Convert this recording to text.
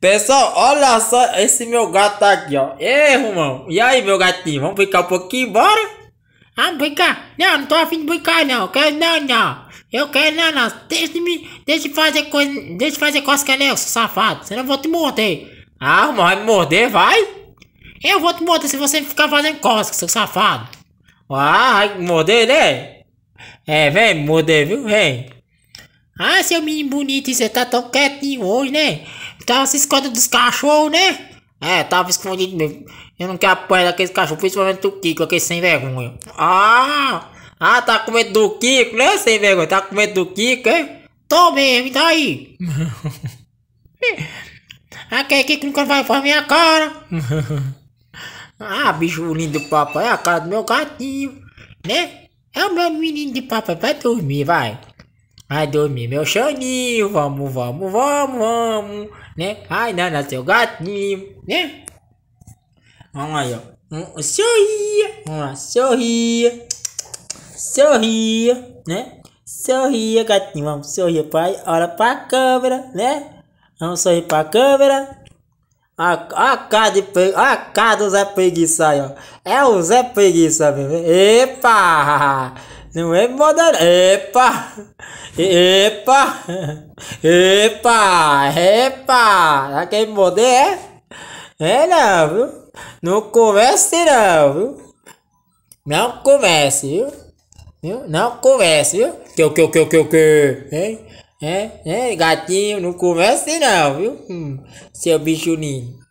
Pessoal, olha só esse meu gato tá aqui, ó. Ei, Romão. E aí, meu gatinho? Vamos brincar um pouquinho? Bora? Vamos brincar? Não, não tô afim de brincar, não. quero não, não. Eu quero não, não. Deixa me... Deixa fazer coisa... Deixa fazer cosca nela, safado. Senão eu vou te morder. Ah, Romão, vai me morder, vai? Eu vou te morder se você ficar fazendo cosca, seu safado. Ah, vai me morder, né? É, vem me morder, viu? Vem. Ah, seu menino bonito, você tá tão quietinho hoje, né? Tava se escondendo dos cachorros, né? É, tava escondido mesmo. Eu não quero apanhar daqueles cachorros, principalmente do Kiko, aquele sem vergonha. Ah! Ah, tá com medo do Kiko, né? Sem vergonha, tá com medo do Kiko, hein? Tô mesmo, e daí? aquele Kiko nunca vai pra minha cara. ah, bicho lindo do papai, é a cara do meu gatinho, né? É o meu menino de papai, vai dormir, vai. Vai dormir, meu choninho, vamos, vamos, vamos, vamos, né? Ai, nana, seu gatinho, né? Vamos aí, ó. Sorria, vamos lá, sorria, sorria, né? Sorria, gatinho, vamos sorrir, pai. Olha pra câmera, né? Vamos sorrir pra câmera. A, a, cara de pre... a cara do Zé Preguiça aí, ó. É o Zé Preguiça, meu. Epa! Não é moda. Epa! Epa! Epa! Epa! Aquele é moda é? É não, viu? Não comece não, viu? Não comece, viu? viu? Não comece, viu? Que que que que que, hein? É, é, gatinho, não comece não, viu? Hum, seu bicho ninho.